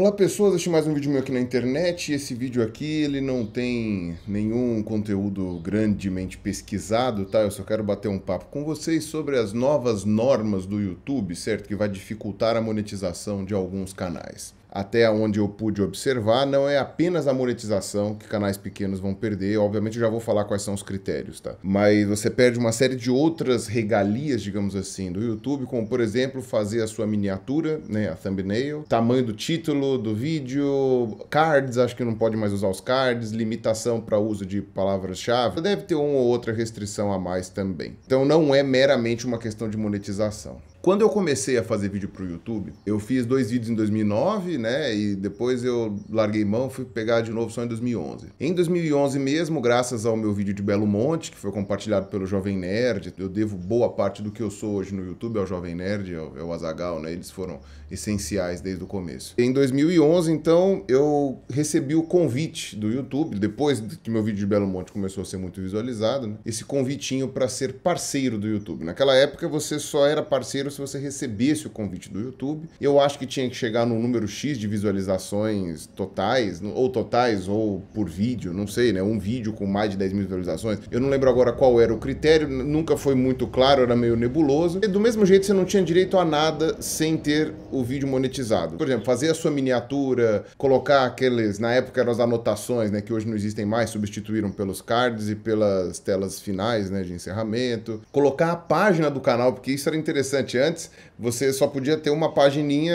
Olá pessoas, este é mais um vídeo meu aqui na internet. Esse vídeo aqui ele não tem nenhum conteúdo grandemente pesquisado, tá? Eu só quero bater um papo com vocês sobre as novas normas do YouTube, certo? Que vai dificultar a monetização de alguns canais até onde eu pude observar, não é apenas a monetização que canais pequenos vão perder. Obviamente, eu já vou falar quais são os critérios, tá? Mas você perde uma série de outras regalias, digamos assim, do YouTube, como por exemplo fazer a sua miniatura, né, a thumbnail, tamanho do título do vídeo, cards, acho que não pode mais usar os cards, limitação para uso de palavras-chave. Deve ter uma ou outra restrição a mais também. Então, não é meramente uma questão de monetização. Quando eu comecei a fazer vídeo para o YouTube, eu fiz dois vídeos em 2009, né? E depois eu larguei mão, fui pegar de novo só em 2011. Em 2011 mesmo, graças ao meu vídeo de Belo Monte, que foi compartilhado pelo Jovem Nerd, eu devo boa parte do que eu sou hoje no YouTube ao Jovem Nerd, ao, ao Azagal, né? Eles foram essenciais desde o começo. Em 2011, então, eu recebi o convite do YouTube, depois que meu vídeo de Belo Monte começou a ser muito visualizado, né? esse convitinho para ser parceiro do YouTube. Naquela época você só era parceiro se você recebesse o convite do YouTube. Eu acho que tinha que chegar num número X de visualizações totais, ou totais, ou por vídeo, não sei, né? Um vídeo com mais de 10 mil visualizações. Eu não lembro agora qual era o critério, nunca foi muito claro, era meio nebuloso. E do mesmo jeito, você não tinha direito a nada sem ter o vídeo monetizado. Por exemplo, fazer a sua miniatura, colocar aqueles, na época eram as anotações, né? Que hoje não existem mais, substituíram pelos cards e pelas telas finais, né? De encerramento. Colocar a página do canal, porque isso era interessante antes antes, você só podia ter uma pagininha,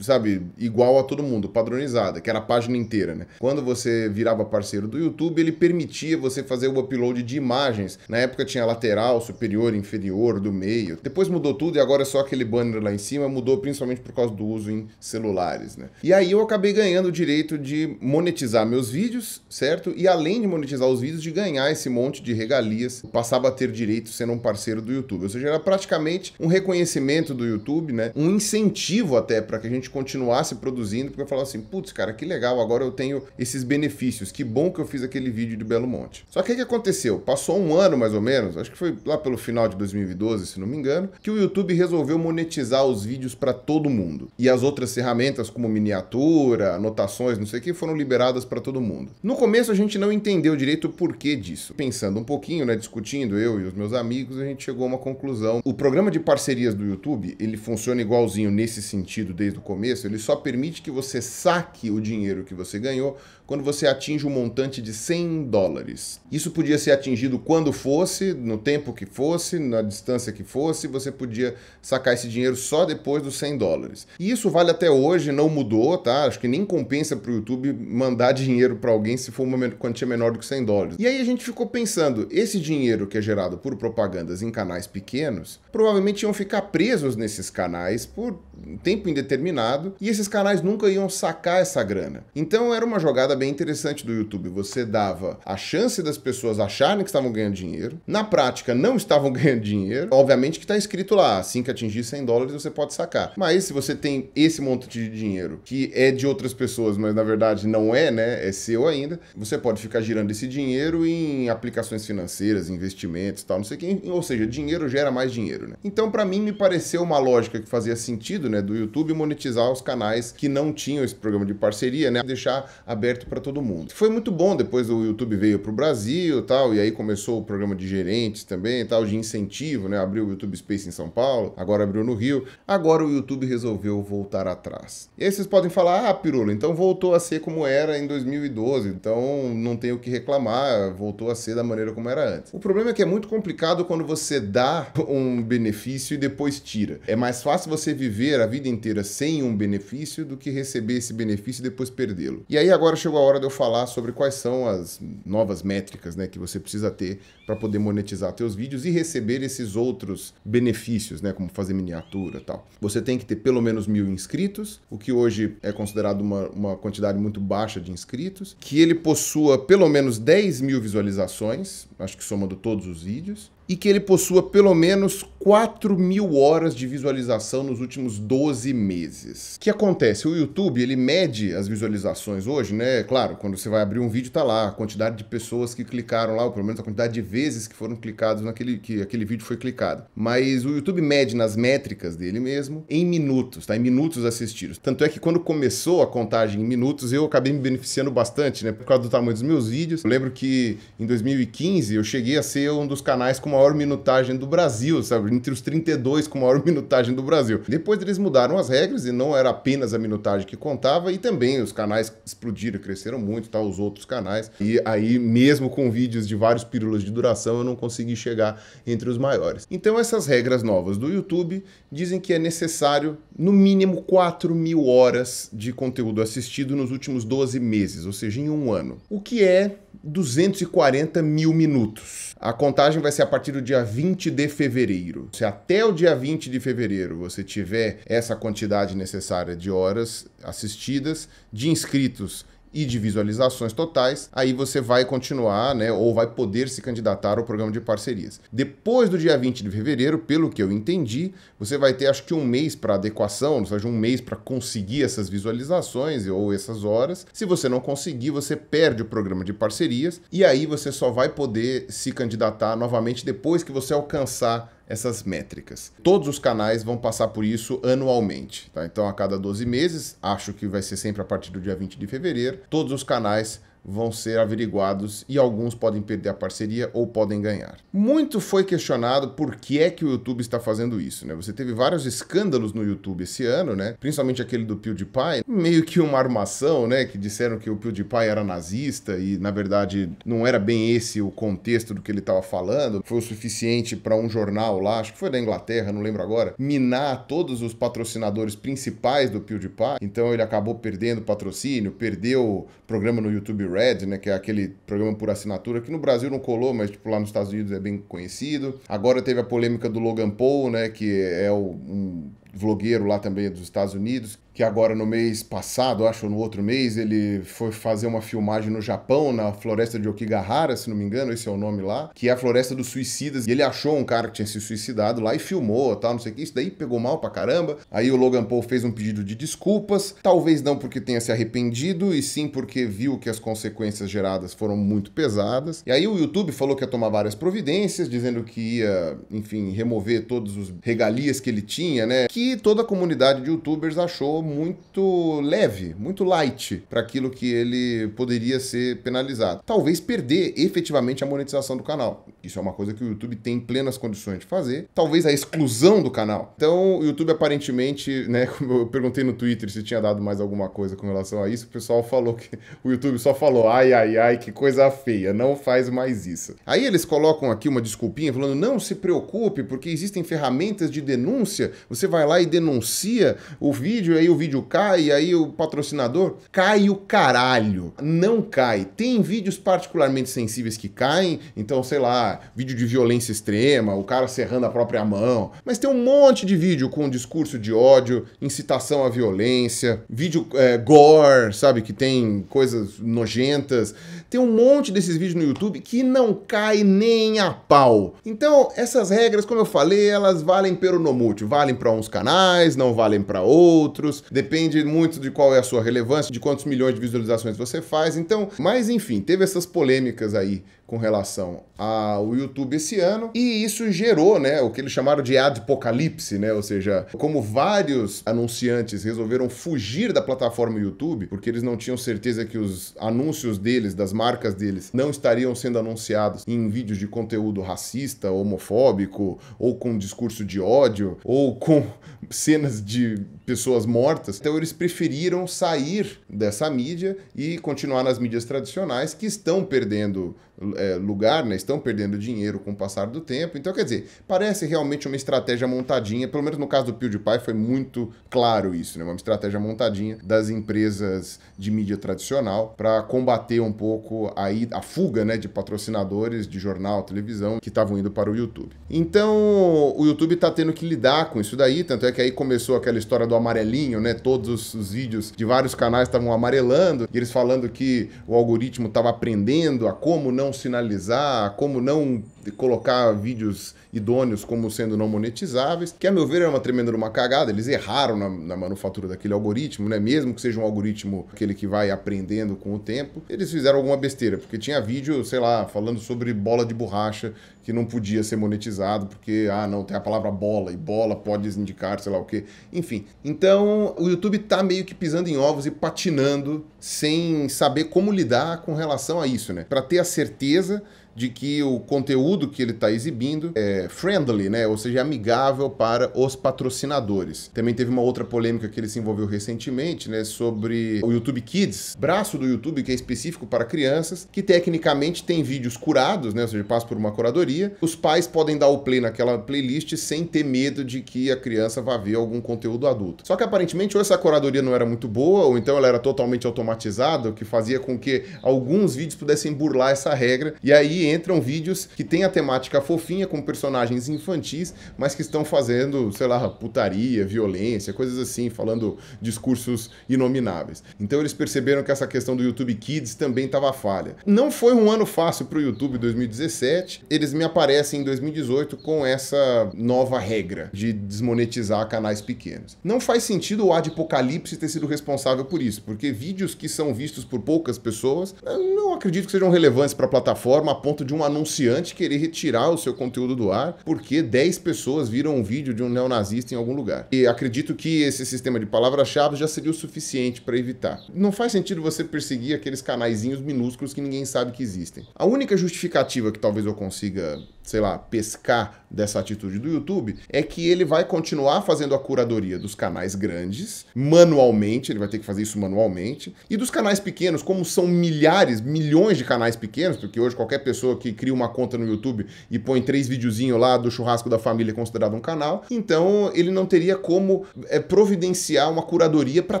sabe, igual a todo mundo, padronizada, que era a página inteira, né? Quando você virava parceiro do YouTube, ele permitia você fazer o upload de imagens. Na época tinha lateral, superior, inferior, do meio. Depois mudou tudo e agora é só aquele banner lá em cima, mudou principalmente por causa do uso em celulares, né? E aí eu acabei ganhando o direito de monetizar meus vídeos, certo? E além de monetizar os vídeos, de ganhar esse monte de regalias, passava a ter direito sendo um parceiro do YouTube. Ou seja, era praticamente um reconhecimento crescimento do YouTube, né? Um incentivo até para que a gente continuasse produzindo, porque eu falava assim, putz, cara, que legal, agora eu tenho esses benefícios, que bom que eu fiz aquele vídeo de Belo Monte. Só que o que aconteceu? Passou um ano mais ou menos, acho que foi lá pelo final de 2012, se não me engano, que o YouTube resolveu monetizar os vídeos para todo mundo. E as outras ferramentas como miniatura, anotações, não sei o que, foram liberadas para todo mundo. No começo a gente não entendeu direito o porquê disso. Pensando um pouquinho, né, discutindo eu e os meus amigos, a gente chegou a uma conclusão. O programa de parcerias do YouTube, ele funciona igualzinho nesse sentido desde o começo, ele só permite que você saque o dinheiro que você ganhou quando você atinge um montante de 100 dólares. Isso podia ser atingido quando fosse, no tempo que fosse, na distância que fosse, você podia sacar esse dinheiro só depois dos 100 dólares. E isso vale até hoje, não mudou, tá? Acho que nem compensa para o YouTube mandar dinheiro para alguém se for uma quantia menor do que 100 dólares. E aí a gente ficou pensando, esse dinheiro que é gerado por propagandas em canais pequenos, provavelmente iam ficar presos nesses canais por um tempo indeterminado e esses canais nunca iam sacar essa grana. Então era uma jogada bem interessante do YouTube. Você dava a chance das pessoas acharem que estavam ganhando dinheiro, na prática não estavam ganhando dinheiro. Obviamente que está escrito lá, assim que atingir 100 dólares você pode sacar. Mas se você tem esse monte de dinheiro que é de outras pessoas, mas na verdade não é, né? É seu ainda, você pode ficar girando esse dinheiro em aplicações financeiras, investimentos, tal, não sei quem, ou seja, dinheiro gera mais dinheiro, né? Então para mim me pareceu uma lógica que fazia sentido, né, do YouTube monetizar os canais que não tinham esse programa de parceria, né, deixar aberto para todo mundo. Foi muito bom, depois o YouTube veio para o Brasil tal, e aí começou o programa de gerentes também, tal, de incentivo, né? Abriu o YouTube Space em São Paulo, agora abriu no Rio. Agora o YouTube resolveu voltar atrás. E aí vocês podem falar, ah, Pirula, então voltou a ser como era em 2012, então não tem o que reclamar, voltou a ser da maneira como era antes. O problema é que é muito complicado quando você dá um benefício e depois tira. É mais fácil você viver a vida inteira sem um benefício do que receber esse benefício e depois perdê-lo. E aí agora chegou chegou a hora de eu falar sobre quais são as novas métricas né, que você precisa ter para poder monetizar seus vídeos e receber esses outros benefícios, né, como fazer miniatura tal. Você tem que ter pelo menos mil inscritos, o que hoje é considerado uma, uma quantidade muito baixa de inscritos, que ele possua pelo menos 10 mil visualizações, acho que somando todos os vídeos, e que ele possua pelo menos 4 mil horas de visualização nos últimos 12 meses. O que acontece? O YouTube ele mede as visualizações hoje, né? Claro, quando você vai abrir um vídeo tá lá a quantidade de pessoas que clicaram lá, ou pelo menos a quantidade de vezes que foram clicados naquele que aquele vídeo foi clicado. Mas o YouTube mede nas métricas dele mesmo em minutos, tá? Em minutos assistidos. Tanto é que quando começou a contagem em minutos, eu acabei me beneficiando bastante, né? Por causa do tamanho dos meus vídeos. Eu lembro que em 2015 eu cheguei a ser um dos canais com uma maior minutagem do Brasil, sabe? Entre os 32 com maior minutagem do Brasil. Depois eles mudaram as regras e não era apenas a minutagem que contava, e também os canais explodiram, cresceram muito, tá? Os outros canais. E aí, mesmo com vídeos de vários pílulas de duração, eu não consegui chegar entre os maiores. Então, essas regras novas do YouTube dizem que é necessário, no mínimo, 4 mil horas de conteúdo assistido nos últimos 12 meses, ou seja, em um ano. O que é 240 mil minutos. A contagem vai ser a partir do dia 20 de fevereiro. Se até o dia 20 de fevereiro você tiver essa quantidade necessária de horas assistidas, de inscritos e de visualizações totais, aí você vai continuar, né, ou vai poder se candidatar ao programa de parcerias. Depois do dia 20 de fevereiro, pelo que eu entendi, você vai ter acho que um mês para adequação, ou seja, um mês para conseguir essas visualizações ou essas horas. Se você não conseguir, você perde o programa de parcerias e aí você só vai poder se candidatar novamente depois que você alcançar essas métricas. Todos os canais vão passar por isso anualmente, tá? Então a cada 12 meses, acho que vai ser sempre a partir do dia 20 de fevereiro, todos os canais vão ser averiguados e alguns podem perder a parceria ou podem ganhar. Muito foi questionado por que é que o YouTube está fazendo isso, né? Você teve vários escândalos no YouTube esse ano, né? Principalmente aquele do PewDiePie, meio que uma armação, né? Que disseram que o PewDiePie era nazista e na verdade não era bem esse o contexto do que ele estava falando. Foi o suficiente para um jornal lá, acho que foi da Inglaterra, não lembro agora, minar todos os patrocinadores principais do PewDiePie. Então ele acabou perdendo patrocínio, perdeu o programa no YouTube Red, né, que é aquele programa por assinatura que no Brasil não colou, mas tipo, lá nos Estados Unidos é bem conhecido. Agora teve a polêmica do Logan Paul, né, que é o, um vlogueiro lá também dos Estados Unidos, que agora no mês passado, acho no outro mês, ele foi fazer uma filmagem no Japão, na floresta de Okigahara, se não me engano, esse é o nome lá, que é a floresta dos suicidas. E ele achou um cara que tinha se suicidado lá e filmou, tal, não sei o que. Isso daí pegou mal pra caramba. Aí o Logan Paul fez um pedido de desculpas, talvez não porque tenha se arrependido, e sim porque viu que as consequências geradas foram muito pesadas. E aí o YouTube falou que ia tomar várias providências, dizendo que ia, enfim, remover todos os regalias que ele tinha, né? Que toda a comunidade de youtubers achou muito leve, muito light para aquilo que ele poderia ser penalizado. Talvez perder efetivamente a monetização do canal. Isso é uma coisa que o YouTube tem plenas condições de fazer. Talvez a exclusão do canal. Então, o YouTube aparentemente, né, como eu perguntei no Twitter se tinha dado mais alguma coisa com relação a isso, o pessoal falou que o YouTube só falou: "Ai ai ai, que coisa feia, não faz mais isso". Aí eles colocam aqui uma desculpinha falando: "Não se preocupe, porque existem ferramentas de denúncia. Você vai lá e denuncia o vídeo aí o vídeo cai, aí o patrocinador. Cai o caralho. Não cai. Tem vídeos particularmente sensíveis que caem, então, sei lá, vídeo de violência extrema, o cara serrando a própria mão. Mas tem um monte de vídeo com discurso de ódio, incitação à violência, vídeo é, gore, sabe, que tem coisas nojentas. Tem um monte desses vídeos no YouTube que não cai nem a pau. Então, essas regras, como eu falei, elas valem peronomútil, valem para uns canais, não valem para outros, depende muito de qual é a sua relevância, de quantos milhões de visualizações você faz. Então, mas enfim, teve essas polêmicas aí com relação ao YouTube esse ano e isso gerou, né, o que eles chamaram de adpocalipse, né, ou seja, como vários anunciantes resolveram fugir da plataforma YouTube porque eles não tinham certeza que os anúncios deles das marcas deles não estariam sendo anunciadas em vídeos de conteúdo racista, homofóbico, ou com discurso de ódio, ou com cenas de pessoas mortas. Então eles preferiram sair dessa mídia e continuar nas mídias tradicionais que estão perdendo é, lugar, né? estão perdendo dinheiro com o passar do tempo. Então, quer dizer, parece realmente uma estratégia montadinha, pelo menos no caso do PewDiePie foi muito claro isso, né? uma estratégia montadinha das empresas de mídia tradicional para combater um pouco a, a fuga né, de patrocinadores de jornal, televisão, que estavam indo para o YouTube. Então, o YouTube está tendo que lidar com isso daí, tanto é que aí começou aquela história do amarelinho, né? Todos os vídeos de vários canais estavam amarelando, e eles falando que o algoritmo estava aprendendo a como não não sinalizar, como não colocar vídeos idôneos como sendo não monetizáveis, que a meu ver é uma tremenda uma cagada, eles erraram na, na, manufatura daquele algoritmo, né? Mesmo que seja um algoritmo aquele que vai aprendendo com o tempo, eles fizeram alguma besteira, porque tinha vídeo, sei lá, falando sobre bola de borracha que não podia ser monetizado, porque, ah, não, tem a palavra bola, e bola pode indicar, sei lá o quê. Enfim, então o YouTube tá meio que pisando em ovos e patinando sem saber como lidar com relação a isso, né? Para ter a certeza de que o conteúdo que ele está exibindo é friendly, né? Ou seja, é amigável para os patrocinadores. Também teve uma outra polêmica que ele se envolveu recentemente, né? Sobre o YouTube Kids, braço do YouTube que é específico para crianças, que tecnicamente tem vídeos curados, né? Ou seja, passa por uma curadoria. Os pais podem dar o play naquela playlist sem ter medo de que a criança vá ver algum conteúdo adulto. Só que aparentemente ou essa curadoria não era muito boa, ou então ela era totalmente automatizada, o que fazia com que alguns vídeos pudessem burlar essa regra. E aí entram vídeos que tem a temática fofinha com personagens infantis, mas que estão fazendo, sei lá, putaria, violência, coisas assim, falando discursos inomináveis. Então eles perceberam que essa questão do YouTube Kids também estava falha. Não foi um ano fácil para o YouTube 2017. Eles me aparecem em 2018 com essa nova regra de desmonetizar canais pequenos. Não faz sentido o Adpocalipse ter sido responsável por isso, porque vídeos que são vistos por poucas pessoas, não acredito que sejam relevantes para a plataforma a ponto de um anunciante querer retirar o seu conteúdo do ar porque 10 pessoas viram um vídeo de um neonazista em algum lugar. E acredito que esse sistema de palavras-chave já seria o suficiente para evitar. Não faz sentido você perseguir aqueles canaizinhos minúsculos que ninguém sabe que existem. A única justificativa que talvez eu consiga sei lá, pescar dessa atitude do YouTube, é que ele vai continuar fazendo a curadoria dos canais grandes, manualmente, ele vai ter que fazer isso manualmente, e dos canais pequenos, como são milhares, milhões de canais pequenos, porque hoje qualquer pessoa que cria uma conta no YouTube e põe três videozinhos lá do churrasco da família é considerado um canal, então ele não teria como é, providenciar uma curadoria para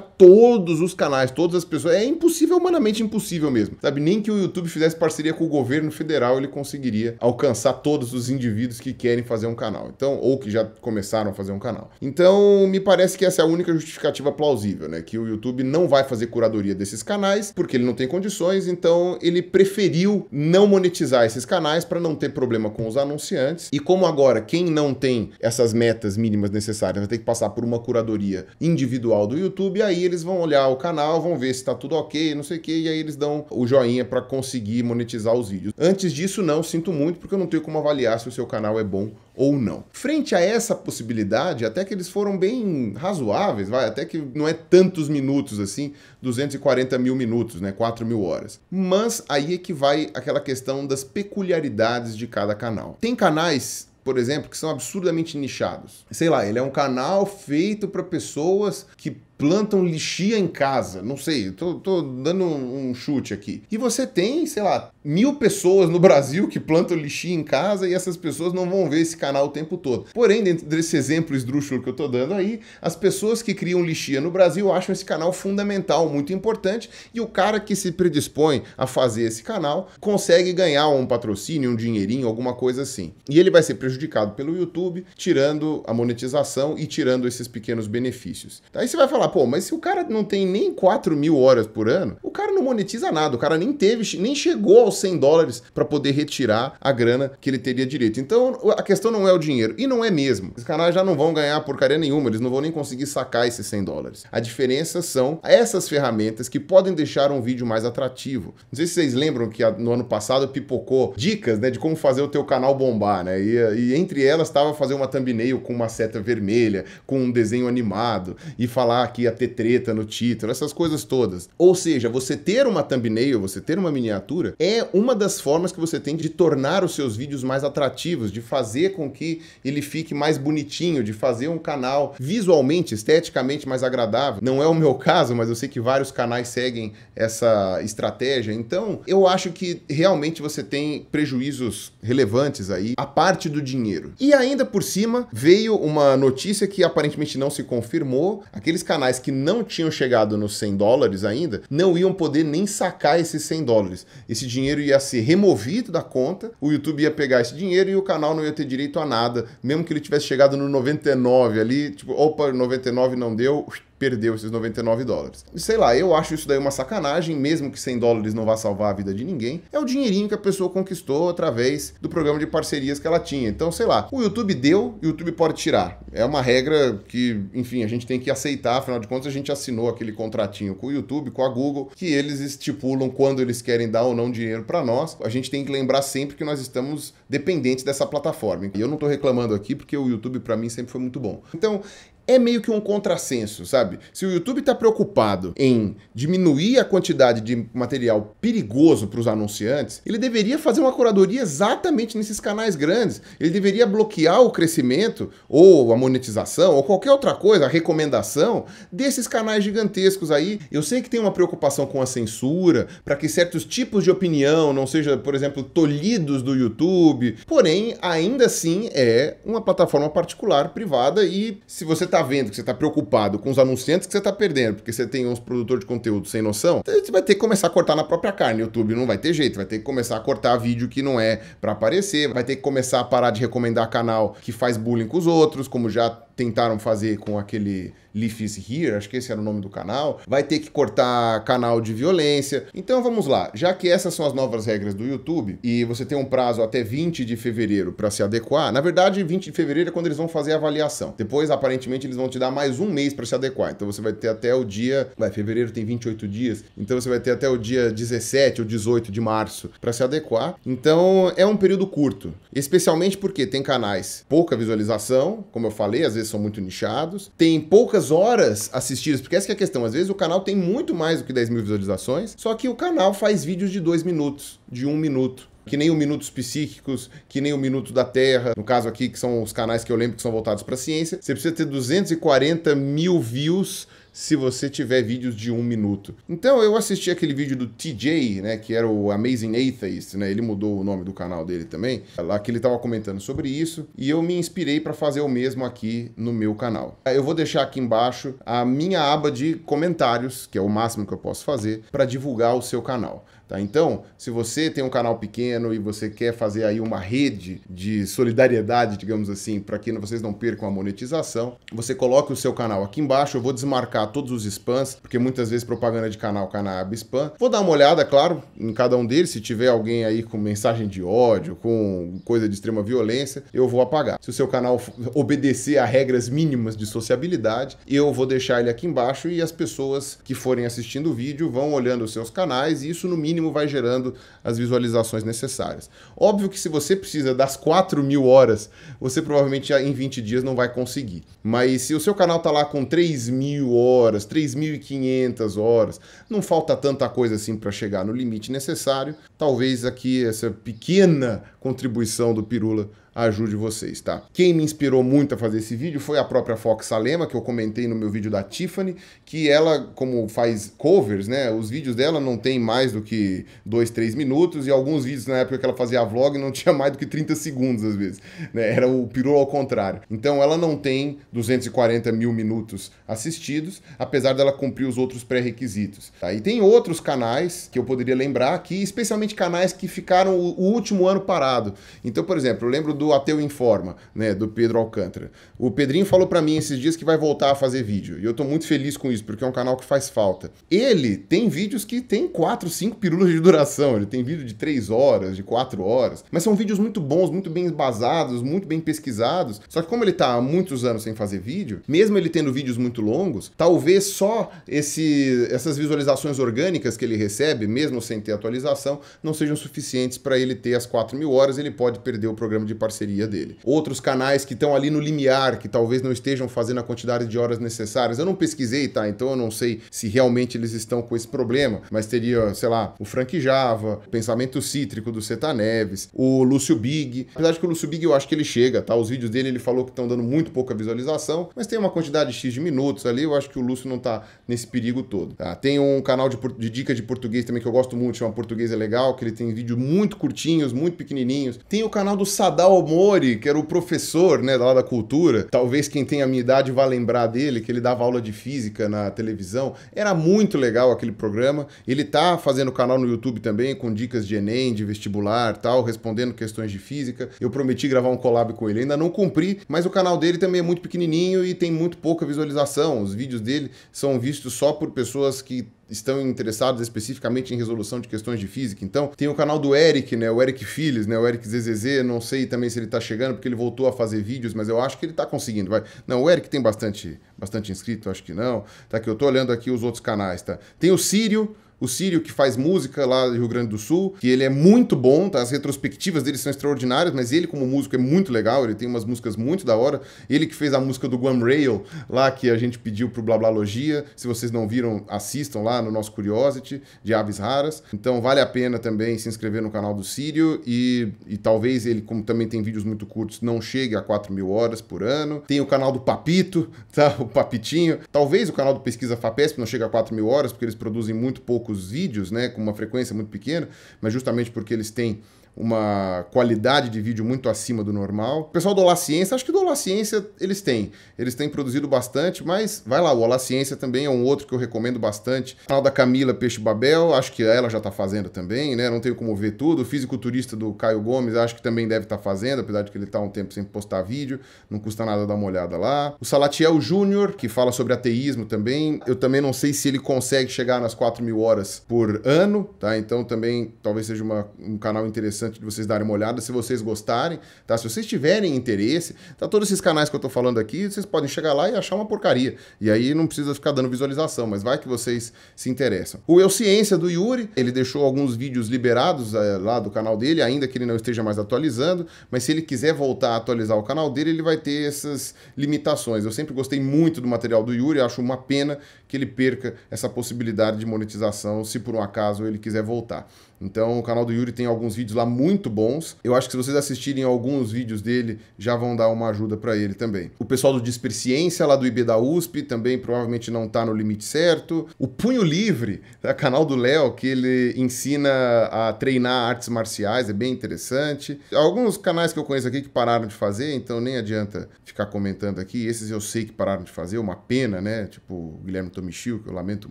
todos os canais, todas as pessoas, é impossível, humanamente impossível mesmo, sabe? Nem que o YouTube fizesse parceria com o governo federal, ele conseguiria alcançar todos todos os indivíduos que querem fazer um canal, então ou que já começaram a fazer um canal. Então, me parece que essa é a única justificativa plausível, né, que o YouTube não vai fazer curadoria desses canais porque ele não tem condições, então ele preferiu não monetizar esses canais para não ter problema com os anunciantes. E como agora quem não tem essas metas mínimas necessárias vai ter que passar por uma curadoria individual do YouTube, aí eles vão olhar o canal, vão ver se está tudo ok, não sei o que, e aí eles dão o joinha para conseguir monetizar os vídeos. Antes disso, não, sinto muito, porque eu não tenho como avaliar se o seu canal é bom ou não. Frente a essa possibilidade, até que eles foram bem razoáveis, vai, até que não é tantos minutos assim, 240 mil minutos, né, 4 mil horas. Mas aí é que vai aquela questão das peculiaridades de cada canal. Tem canais por exemplo, que são absurdamente nichados. Sei lá, ele é um canal feito para pessoas que plantam lixia em casa, não sei, tô, tô dando um, chute aqui. E você tem, sei lá, mil pessoas no Brasil que plantam lixia em casa e essas pessoas não vão ver esse canal o tempo todo. Porém, dentro desse exemplo esdrúxulo que eu tô dando aí, as pessoas que criam lixia no Brasil acham esse canal fundamental, muito importante, e o cara que se predispõe a fazer esse canal consegue ganhar um patrocínio, um dinheirinho, alguma coisa assim. E ele vai ser prejudicado pelo YouTube, tirando a monetização e tirando esses pequenos benefícios. Aí você vai falar, pô, mas se o cara não tem nem 4 mil horas por ano, o cara não monetiza nada, o cara nem teve, nem chegou aos 100 dólares para poder retirar a grana que ele teria direito. Então a questão não é o dinheiro, e não é mesmo. Os canais já não vão ganhar porcaria nenhuma, eles não vão nem conseguir sacar esses 100 dólares. A diferença são essas ferramentas que podem deixar um vídeo mais atrativo. Não sei se vocês lembram que no ano passado pipocou dicas né, de como fazer o teu canal bombar, né? E, e entre elas estava fazer uma thumbnail com uma seta vermelha, com um desenho animado, e falar que que ia ter treta no título, essas coisas todas. Ou seja, você ter uma thumbnail, você ter uma miniatura, é uma das formas que você tem de tornar os seus vídeos mais atrativos, de fazer com que ele fique mais bonitinho, de fazer um canal visualmente, esteticamente mais agradável. Não é o meu caso, mas eu sei que vários canais seguem essa estratégia. Então, eu acho que realmente você tem prejuízos relevantes aí, a parte do dinheiro. E ainda por cima, veio uma notícia que aparentemente não se confirmou, aqueles canais que não tinham chegado nos 100 dólares ainda não iam poder nem sacar esses 100 dólares. Esse dinheiro ia ser removido da conta, o YouTube ia pegar esse dinheiro e o canal não ia ter direito a nada, mesmo que ele tivesse chegado no 99 ali, tipo, opa, 99 não deu, perdeu esses 99 dólares. sei lá, eu acho isso daí uma sacanagem, mesmo que 100 dólares não vá salvar a vida de ninguém. É o dinheirinho que a pessoa conquistou através do programa de parcerias que ela tinha. Então, sei lá, o YouTube deu, o YouTube pode tirar. É uma regra que, enfim, a gente tem que aceitar, afinal de contas, a gente assinou aquele contratinho com o YouTube, com a Google, que eles estipulam quando eles querem dar ou não dinheiro para nós. A gente tem que lembrar sempre que nós estamos dependentes dessa plataforma. E eu não estou reclamando aqui porque o YouTube para mim sempre foi muito bom. Então, é meio que um contrassenso, sabe? Se o YouTube está preocupado em diminuir a quantidade de material perigoso para os anunciantes, ele deveria fazer uma curadoria exatamente nesses canais grandes. Ele deveria bloquear o crescimento ou a monetização ou qualquer outra coisa, a recomendação desses canais gigantescos aí. Eu sei que tem uma preocupação com a censura, para que certos tipos de opinião não sejam, por exemplo, tolhidos do YouTube. Porém, ainda assim é uma plataforma particular, privada e se você está Tá vendo que você está preocupado com os anunciantes que você está perdendo, porque você tem uns produtores de conteúdo sem noção, então você vai ter que começar a cortar na própria carne. YouTube não vai ter jeito, vai ter que começar a cortar vídeo que não é para aparecer, vai ter que começar a parar de recomendar canal que faz bullying com os outros, como já tentaram fazer com aquele Leaf is Here, acho que esse era o nome do canal, vai ter que cortar canal de violência. Então vamos lá, já que essas são as novas regras do YouTube e você tem um prazo até 20 de fevereiro para se adequar, na verdade 20 de fevereiro é quando eles vão fazer a avaliação. Depois, aparentemente, eles vão te dar mais um mês para se adequar. Então você vai ter até o dia. Vai, fevereiro tem 28 dias, então você vai ter até o dia 17 ou 18 de março para se adequar. Então é um período curto, especialmente porque tem canais pouca visualização, como eu falei, às vezes são muito nichados, tem poucas horas assistidas, porque essa é a questão. Às vezes o canal tem muito mais do que 10 mil visualizações, só que o canal faz vídeos de dois minutos, de um minuto que nem o Minutos Psíquicos, que nem o Minuto da Terra, no caso aqui, que são os canais que eu lembro que são voltados para a ciência. Você precisa ter 240 mil views se você tiver vídeos de um minuto. Então eu assisti aquele vídeo do TJ, né, que era o Amazing Atheist, né, ele mudou o nome do canal dele também, lá que ele estava comentando sobre isso, e eu me inspirei para fazer o mesmo aqui no meu canal. Eu vou deixar aqui embaixo a minha aba de comentários, que é o máximo que eu posso fazer, para divulgar o seu canal. Tá? Então, se você tem um canal pequeno e você quer fazer aí uma rede de solidariedade, digamos assim, para que vocês não percam a monetização, você coloca o seu canal aqui embaixo, eu vou desmarcar todos os spams, porque muitas vezes propaganda de canal, canal abre spam. Vou dar uma olhada, claro, em cada um deles. Se tiver alguém aí com mensagem de ódio, com coisa de extrema violência, eu vou apagar. Se o seu canal obedecer a regras mínimas de sociabilidade, eu vou deixar ele aqui embaixo e as pessoas que forem assistindo o vídeo vão olhando os seus canais e isso, no mínimo, vai gerando as visualizações necessárias. Óbvio que se você precisa das 4 mil horas, você provavelmente em 20 dias não vai conseguir. Mas se o seu canal tá lá com 3 mil horas, horas, 3.500 horas. Não falta tanta coisa assim para chegar no limite necessário. Talvez aqui essa pequena contribuição do Pirula ajude vocês, tá? Quem me inspirou muito a fazer esse vídeo foi a própria Fox Salema, que eu comentei no meu vídeo da Tiffany, que ela, como faz covers, né? Os vídeos dela não tem mais do que 2, 3 minutos, e alguns vídeos na época que ela fazia vlog não tinha mais do que 30 segundos, às vezes. Né? Era o pirou ao contrário. Então ela não tem 240 mil minutos assistidos, apesar dela cumprir os outros pré-requisitos. Tá? E tem outros canais que eu poderia lembrar aqui, especialmente canais que ficaram o último ano parado. Então, por exemplo, eu lembro do do Ateu Informa, né, do Pedro Alcântara. O Pedrinho falou para mim esses dias que vai voltar a fazer vídeo, e eu tô muito feliz com isso, porque é um canal que faz falta. Ele tem vídeos que tem 4, 5 pirulas de duração, ele tem vídeo de 3 horas, de 4 horas, mas são vídeos muito bons, muito bem embasados, muito bem pesquisados. Só que como ele tá há muitos anos sem fazer vídeo, mesmo ele tendo vídeos muito longos, talvez só esse, essas visualizações orgânicas que ele recebe, mesmo sem ter atualização, não sejam suficientes para ele ter as 4 mil horas, ele pode perder o programa de participação parceria dele. Outros canais que estão ali no limiar, que talvez não estejam fazendo a quantidade de horas necessárias. Eu não pesquisei, tá? Então eu não sei se realmente eles estão com esse problema, mas teria, sei lá, o Frank Java, o Pensamento Cítrico do Seta Neves, o Lúcio Big. Apesar de que o Lúcio Big eu acho que ele chega, tá? Os vídeos dele ele falou que estão dando muito pouca visualização, mas tem uma quantidade X de minutos ali, eu acho que o Lúcio não tá nesse perigo todo, tá? Tem um canal de, de dica de português também que eu gosto muito, chama Português é Legal, que ele tem vídeos muito curtinhos, muito pequenininhos. Tem o canal do Sadal Almori, que era o professor né, lá da cultura, talvez quem tem a minha idade vá lembrar dele, que ele dava aula de física na televisão. Era muito legal aquele programa. Ele tá fazendo canal no YouTube também, com dicas de Enem, de vestibular tal, respondendo questões de física. Eu prometi gravar um collab com ele, ainda não cumpri, mas o canal dele também é muito pequenininho e tem muito pouca visualização. Os vídeos dele são vistos só por pessoas que estão interessados especificamente em resolução de questões de física. Então, tem o canal do Eric, né? O Eric Filhos, né? O Eric ZZZ, não sei também se ele está chegando, porque ele voltou a fazer vídeos, mas eu acho que ele está conseguindo, vai. Não, o Eric tem bastante, bastante inscrito, acho que não. Tá que eu estou olhando aqui os outros canais, tá? Tem o Sírio, o Sírio, que faz música lá do Rio Grande do Sul, que ele é muito bom, tá? As retrospectivas dele são extraordinárias, mas ele, como músico, é muito legal, ele tem umas músicas muito da hora. Ele que fez a música do Guam Rail, lá que a gente pediu pro Blablalogia. Se vocês não viram, assistam lá no nosso Curiosity, de Aves Raras. Então vale a pena também se inscrever no canal do Sírio e, e talvez ele, como também tem vídeos muito curtos, não chegue a 4 mil horas por ano. Tem o canal do Papito, tá? O Papitinho. Talvez o canal do Pesquisa FAPESP não chegue a 4 mil horas, porque eles produzem muito pouco poucos vídeos, né, com uma frequência muito pequena, mas justamente porque eles têm uma qualidade de vídeo muito acima do normal. O pessoal do Olá Ciência, acho que do Olá Ciência eles têm. Eles têm produzido bastante, mas vai lá, o Olá Ciência também é um outro que eu recomendo bastante. O canal da Camila Peixe Babel, acho que ela já está fazendo também, né? Não tenho como ver tudo. O fisiculturista do Caio Gomes, acho que também deve estar tá fazendo, apesar de que ele está um tempo sem postar vídeo. Não custa nada dar uma olhada lá. O Salatiel Júnior, que fala sobre ateísmo também. Eu também não sei se ele consegue chegar nas 4 mil horas por ano, tá? Então também talvez seja uma, um canal interessante interessante de vocês darem uma olhada, se vocês gostarem, tá? Se vocês tiverem interesse, tá? Todos esses canais que eu estou falando aqui, vocês podem chegar lá e achar uma porcaria. E aí não precisa ficar dando visualização, mas vai que vocês se interessam. O Eu Ciência do Yuri, ele deixou alguns vídeos liberados é, lá do canal dele, ainda que ele não esteja mais atualizando, mas se ele quiser voltar a atualizar o canal dele, ele vai ter essas limitações. Eu sempre gostei muito do material do Yuri, acho uma pena que ele perca essa possibilidade de monetização se por um acaso ele quiser voltar. Então o canal do Yuri tem alguns vídeos lá muito bons. Eu acho que se vocês assistirem alguns vídeos dele, já vão dar uma ajuda para ele também. O pessoal do Disperciência lá do IB da USP também provavelmente não tá no limite certo. O Punho Livre, é canal do Léo, que ele ensina a treinar artes marciais, é bem interessante. Alguns canais que eu conheço aqui que pararam de fazer, então nem adianta ficar comentando aqui. Esses eu sei que pararam de fazer, uma pena, né? Tipo o Guilherme Tomichiu que eu lamento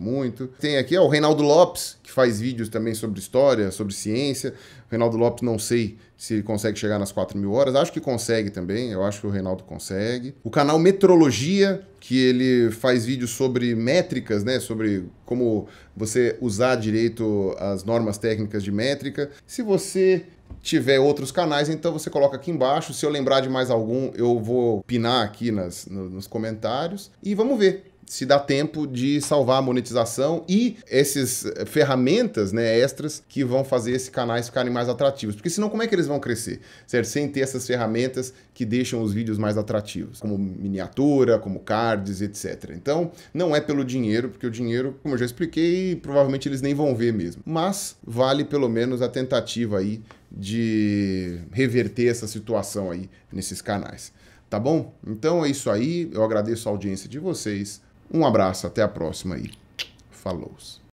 muito. Tem aqui ó, o Reinaldo Lopes, que faz vídeos também sobre história história, sobre ciência. O Reinaldo Lopes, não sei se ele consegue chegar nas 4 mil horas. Acho que consegue também, eu acho que o Reinaldo consegue. O canal Metrologia, que ele faz vídeos sobre métricas, né? Sobre como você usar direito as normas técnicas de métrica. Se você tiver outros canais, então você coloca aqui embaixo. Se eu lembrar de mais algum, eu vou pinar aqui nas, no, nos comentários. E vamos ver se dá tempo de salvar a monetização e essas eh, ferramentas né, extras que vão fazer esses canais ficarem mais atrativos. Porque senão como é que eles vão crescer? Certo? Sem ter essas ferramentas que deixam os vídeos mais atrativos, como miniatura, como cards, etc. Então, não é pelo dinheiro, porque o dinheiro, como eu já expliquei, provavelmente eles nem vão ver mesmo. Mas vale pelo menos a tentativa aí de reverter essa situação aí nesses canais. Tá bom? Então é isso aí. Eu agradeço a audiência de vocês. Um abraço, até a próxima aí. falou!